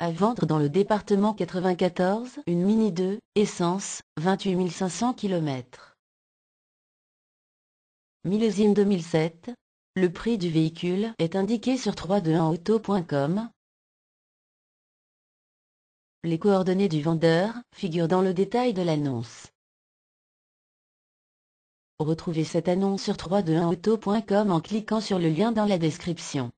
À vendre dans le département 94, une Mini 2, essence, 28 500 km. Millésime 2007. Le prix du véhicule est indiqué sur 321auto.com. Les coordonnées du vendeur figurent dans le détail de l'annonce. Retrouvez cette annonce sur 321auto.com en cliquant sur le lien dans la description.